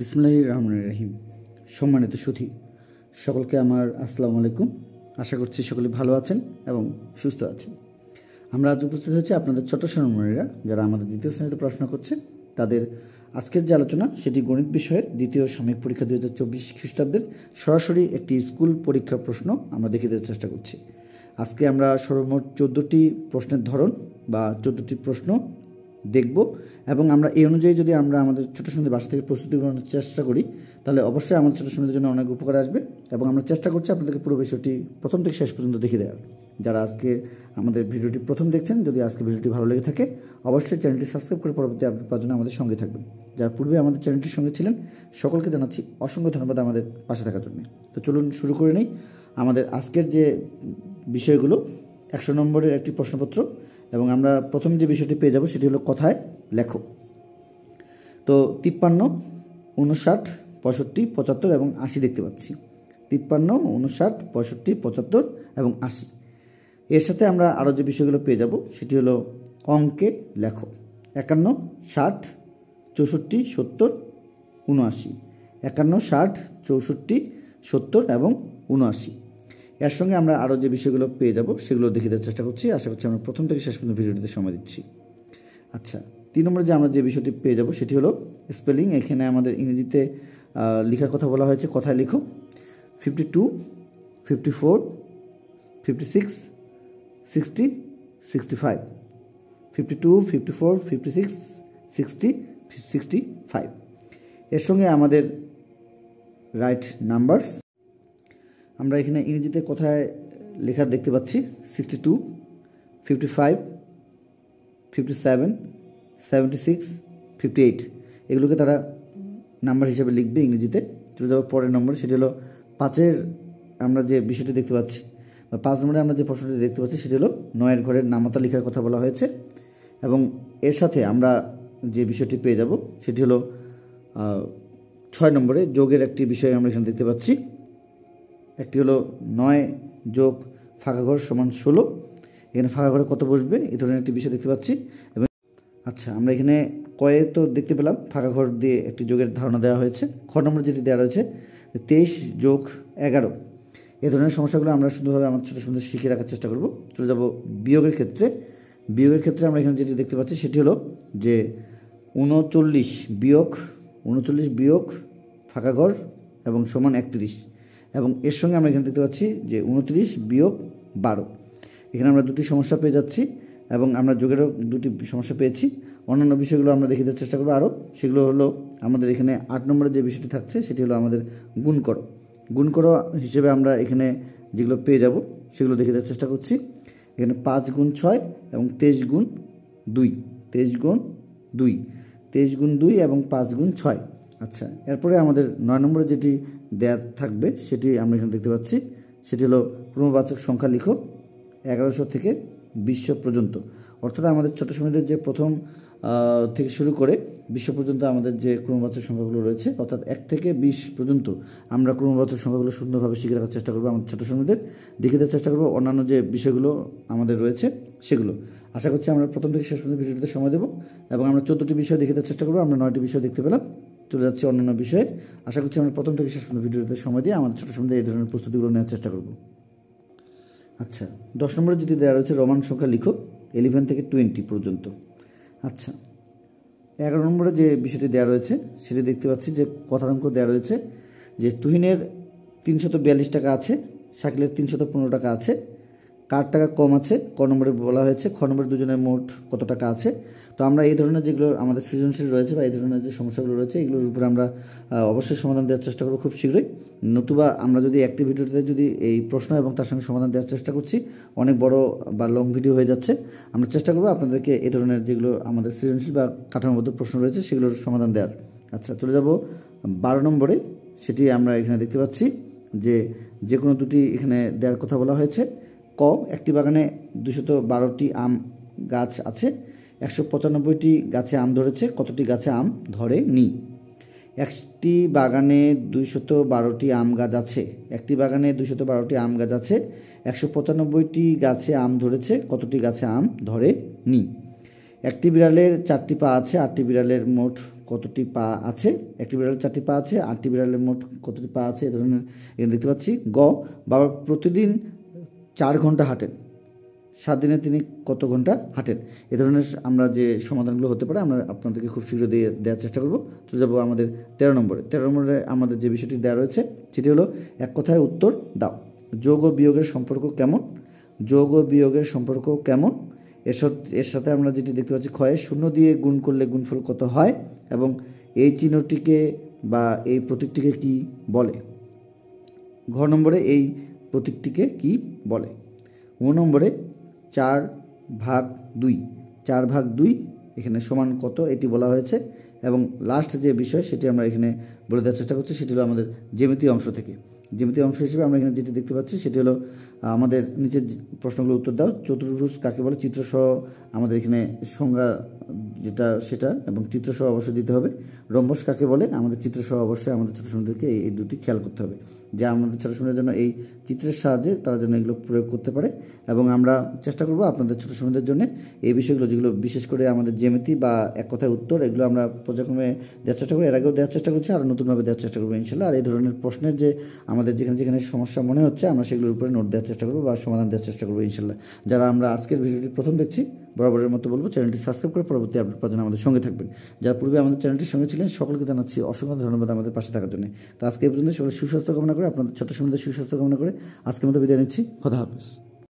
বিসমুল্লাহ রহমান রাহিম সম্মানিত সুথি সকলকে আমার আসসালামু আলাইকুম আশা করছি সকলে ভালো আছেন এবং সুস্থ আছেন আমরা আজ উপস্থিত হয়েছি আপনাদের ছোট সোনামণিরা যারা আমাদের দ্বিতীয় শ্রেণীতে পড়াশোনা করছেন তাদের আজকের যে আলোচনা সেটি গণিত বিষয়ের দ্বিতীয় সাময়িক পরীক্ষা দু হাজার চব্বিশ খ্রিস্টাব্দের সরাসরি একটি স্কুল পরীক্ষার প্রশ্ন আমরা দেখে দেওয়ার চেষ্টা করছি আজকে আমরা সর্বমোট চোদ্দোটি প্রশ্নের ধরন বা চোদ্দোটি প্রশ্ন দেখব এবং আমরা এই অনুযায়ী যদি আমরা আমাদের ছোটো সন্ধ্যে বাসা থেকে প্রস্তুতি গ্রহণের চেষ্টা করি তাহলে অবশ্যই আমাদের ছোটো সন্ধ্যের জন্য অনেক উপকার আসবে এবং আমরা চেষ্টা করছি আপনাদেরকে পুরো বিষয়টি প্রথম থেকে শেষ পর্যন্ত দেখে দেওয়ার যারা আজকে আমাদের ভিডিওটি প্রথম দেখছেন যদি আজকে ভিডিওটি ভালো লেগে থাকে অবশ্যই চ্যানেলটি সাবস্ক্রাইব করে পরবর্তী আপডেট পাওয়ার আমাদের সঙ্গে থাকবেন যারা পূর্বে আমাদের চ্যানেলটির সঙ্গে ছিলেন সকলকে জানাচ্ছি অসংখ্য ধন্যবাদ আমাদের পাশে থাকার জন্য তো চলুন শুরু করে নেই আমাদের আজকের যে বিষয়গুলো একশো নম্বরের একটি প্রশ্নপত্র এবং আমরা প্রথম যে বিষয়টি পেয়ে যাব সেটি হলো কথায় লেখো তো তিপ্পান্ন উনষাট পঁয়ষট্টি পঁচাত্তর এবং আশি দেখতে পাচ্ছি তিপ্পান্ন উনষাট পঁয়ষট্টি পঁচাত্তর এবং আশি এর সাথে আমরা আরও যে বিষয়গুলো পেয়ে যাব সেটি হলো অঙ্কে লেখো একান্ন ষাট চৌষট্টি সত্তর উনআশি একান্ন ষাট চৌষট্টি সত্তর এবং উনআশি এর সঙ্গে আমরা আরও যে বিষয়গুলো পেয়ে যাব সেগুলো দেখে দেওয়ার চেষ্টা করছি আশা করছি আমরা প্রথম থেকে শেষ পর্যন্ত ভিডিওটিতে সময় দিচ্ছি আচ্ছা তিন নম্বরে যে আমরা যে বিষয়টি পেয়ে যাব সেটি হলো স্পেলিং এখানে আমাদের ইংরেজিতে লেখার কথা বলা হয়েছে কথায় লিখো fifty two fifty four fifty six sixty sixty five fifty two fifty four fifty six sixty sixty five এর সঙ্গে আমাদের রাইট নাম্বারস আমরা এখানে ইংরেজিতে কোথায় লেখা দেখতে পাচ্ছি sixty two fifty five fifty seven seventy six fifty eight এগুলোকে তারা নাম্বার হিসেবে লিখবে ইংরেজিতে চলে যাওয়ার পরের নম্বর সেটি হলো পাঁচের আমরা যে বিষয়টি দেখতে পাচ্ছি বা পাঁচ নম্বরে আমরা যে প্রশ্নটি দেখতে পাচ্ছি সেটি হলো নয়ের ঘরের নামতা লেখার কথা বলা হয়েছে এবং এর সাথে আমরা যে বিষয়টি পেয়ে যাব সেটি হলো ছয় নম্বরে যোগের একটি বিষয় আমরা এখানে দেখতে পাচ্ছি একটি হলো নয় যোগ ফাঁকা ঘর সমান ষোলো এখানে ফাঁকা ঘরে কত বসবে এই ধরনের একটি বিষয় দেখতে পাচ্ছি এবং আচ্ছা আমরা এখানে কয়ে তো দেখতে পেলাম ফাঁকা ঘর দিয়ে একটি যোগের ধারণা দেওয়া হয়েছে খ নম্বর যেটি দেওয়া রয়েছে তেইশ যোগ এগারো এ ধরনের সমস্যাগুলো আমরা সুন্দরভাবে আমার ছোটো সুন্দর শিখে রাখার চেষ্টা করব চলে যাব বিয়োগের ক্ষেত্রে বিয়োগের ক্ষেত্রে আমরা এখানে যেটি দেখতে পাচ্ছি সেটি হলো যে উনচল্লিশ বিয়োগ উনচল্লিশ বিয়োগ ফাঁকা ঘর এবং সমান একত্রিশ এবং এর সঙ্গে আমরা এখানে দেখতে পাচ্ছি যে উনত্রিশ বিয়োগ বারো এখানে আমরা দুটি সমস্যা পেয়ে যাচ্ছি এবং আমরা যোগেরও দুটি সমস্যা পেয়েছি অন্যান্য বিষয়গুলো আমরা দেখে দেওয়ার চেষ্টা করবো আরও সেগুলো হলো আমাদের এখানে আট নম্বরের যে বিষয়টি থাকছে সেটি হলো আমাদের গুণ করো গুণ করো হিসেবে আমরা এখানে যেগুলো পেয়ে যাব সেগুলো দেখে দেওয়ার চেষ্টা করছি এখানে পাঁচ গুণ ছয় এবং তেইশ গুণ দুই তেইশ গুণ দুই তেইশ গুণ দুই এবং পাঁচ গুণ ছয় আচ্ছা এরপরে আমাদের নয় নম্বরে যেটি দেয়া থাকবে সেটি আমরা এখানে দেখতে পাচ্ছি সেটি হলো পূর্ণবাচক সংখ্যা লিখো এগারোশো থেকে বিশ্ব পর্যন্ত অর্থাৎ আমাদের ছোট সময়দের যে প্রথম থেকে শুরু করে বিশ্ব পর্যন্ত আমাদের যে ক্রমবাচক সংখ্যাগুলো রয়েছে অর্থাৎ এক থেকে বিশ পর্যন্ত আমরা ক্রমবাচক সংখ্যাগুলো সুন্দরভাবে শিখে রাখার চেষ্টা করবো আমাদের ছোটো সময়দের দেখে দেওয়ার চেষ্টা করবো অন্যান্য যে বিষয়গুলো আমাদের রয়েছে সেগুলো আশা করছি আমরা প্রথম থেকে শেষ পর্যন্ত ভিডিওটিতে সময় দেবো এবং আমরা চোদ্দোটি বিষয় দেখে দেওয়ার চেষ্টা করবো আমরা নয়টি বিষয় দেখতে পেলাম চলে যাচ্ছি অন্যান্য বিষয়ে আশা করছি আমরা প্রথম থেকে শেষ ভিডিওতে সময় দিয়ে আমাদের ছোটো সময় এই ধরনের প্রস্তুতিগুলো নেওয়ার চেষ্টা করব আচ্ছা দশ নম্বরে যদি দেওয়া রয়েছে রোমান সংখ্যা লিখো ইলেভেন থেকে টোয়েন্টি পর্যন্ত আচ্ছা এগারো নম্বরে যে বিষয়টি দেওয়া রয়েছে সেটি দেখতে পাচ্ছি যে কথাঙ্ক দেওয়া রয়েছে যে তুহিনের তিনশত বিয়াল্লিশ টাকা আছে শাকিলের তিনশত পনেরো টাকা আছে কার টাকা কম আছে ক নম্বরে বলা হয়েছে খ নম্বরে দুজনের মোট কত টাকা আছে তো আমরা এই ধরনের যেগুলো আমাদের সৃজনশীল রয়েছে বা এই ধরনের যে সমস্যাগুলো রয়েছে এগুলোর উপরে আমরা অবশ্যই সমাধান দেওয়ার চেষ্টা করবো খুব শীঘ্রই নতুবা আমরা যদি একটি ভিডিওতে যদি এই প্রশ্ন এবং তার সঙ্গে সমাধান দেওয়ার চেষ্টা করছি অনেক বড় বা লং ভিডিও হয়ে যাচ্ছে আমরা চেষ্টা করবো আপনাদেরকে এই ধরনের যেগুলো আমাদের সৃজনশীল বা কাঠামোবদ্ধ প্রশ্ন রয়েছে সেগুলোর সমাধান দেওয়ার আচ্ছা চলে যাব বারো নম্বরে সেটি আমরা এখানে দেখতে পাচ্ছি যে যে কোনো দুটি এখানে দেওয়ার কথা বলা হয়েছে ক একটি বাগানে দুশত বারোটি আম গাছ আছে একশো পঁচানব্বইটি গাছে আম ধরেছে কতটি গাছে আম ধরে নি একটি বাগানে দুইশত বারোটি আম গাছ আছে একটি বাগানে দুইশত বারোটি আম গাছ আছে একশো পঁচানব্বইটি গাছে আম ধরেছে কতটি গাছে আম ধরে নি একটি বিড়ালের চারটি পা আছে আটটি বিড়ালের মোট কতটি পা আছে একটি বিড়ালের চারটি পা আছে আটটি বিড়ালের মোট কতটি পা আছে এ ধরনের এখানে দেখতে পাচ্ছি গ বাবা প্রতিদিন চার ঘন্টা হাঁটেন সাত দিনে তিনি কত ঘন্টা হাঁটেন এ ধরনের আমরা যে সমাধানগুলো হতে পারে আমরা আপনাদেরকে খুব শীঘ্র দিয়ে দেওয়ার চেষ্টা করব তো যাব আমাদের তেরো নম্বরে তেরো নম্বরে আমাদের যে বিষয়টি দেওয়া রয়েছে সেটি হলো এক কথায় উত্তর দাও যোগ ও বিয়োগের সম্পর্ক কেমন যোগ ও বিয়োগের সম্পর্ক কেমন এর সাথে এর সাথে আমরা যেটি দেখতে পাচ্ছি ক্ষয়ে শূন্য দিয়ে গুণ করলে গুণফল কত হয় এবং এই চিহ্নটিকে বা এই প্রতীকটিকে কি বলে ঘর নম্বরে এই প্রতীকটিকে কি বলে ও নম্বরে চার ভাগ দুই চার ভাগ দুই এখানে সমান কত এটি বলা হয়েছে এবং লাস্ট যে বিষয় সেটি আমরা এখানে বলে দেওয়ার চেষ্টা করছি সেটি হলো আমাদের জেমিতি অংশ থেকে জ্যামিতির অংশ হিসেবে আমরা এখানে যেটি দেখতে পাচ্ছি সেটি হলো আমাদের নিচের প্রশ্নগুলো উত্তর দাও চতুর্ভুজ কাকে বলে চিত্রসহ আমাদের এখানে সংজ্ঞা যেটা সেটা এবং চিত্রসহ অবশ্যই দিতে হবে রম্বস কাকে বলে আমাদের চিত্রসহ অবশ্যই আমাদের ছোটো শুনেদেরকে এই দুটি খেয়াল করতে হবে যা আমাদের ছোটো শুনের জন্য এই চিত্রের সাহায্যে তারা যেন এগুলো প্রয়োগ করতে পারে এবং আমরা চেষ্টা করব আপনাদের ছোটো শুনেদের জন্য এই বিষয়গুলো যেগুলো বিশেষ করে আমাদের জ্যামিতি বা এক কথায় উত্তর এগুলো আমরা পর্যায়ক্রমে দেওয়ার চেষ্টা করি এর আগেও দেওয়ার চেষ্টা করছি আর নতুনভাবে দেওয়ার চেষ্টা করবো ইনশাল্লাহ আর এই ধরনের প্রশ্নের যে আমাদের যেখানে যেখানে সমস্যা মনে হচ্ছে আমরা সেগুলোর উপরে নোট দেওয়ার চেষ্টা করবো বা সমাধান দেওয়ার চেষ্টা করবো ইনশাল্লাহ যারা আমরা আজকের ভিডিওটি প্রথম দেখছি বরাবরের মতো বলবো চ্যানেলটি সাবস্ক্রাইব করে পরবর্তী আপডেট পাওয়ার আমাদের সঙ্গে থাকবেন যারা পূর্বে আমাদের চ্যানেলটির সঙ্গে ছিলেন সকলকে জানাচ্ছি অসংখ্য ধন্যবাদ আমাদের পাশে থাকার জন্য তো আজকে এই পর্যন্ত সকলে সুস্বাস্থ্য কামনা করে আপনাদের ছোট সুন্দর সুস্বাস্থ্য কামনা করে আজকের মতো বিদায় নিচ্ছি কথা হাফেজ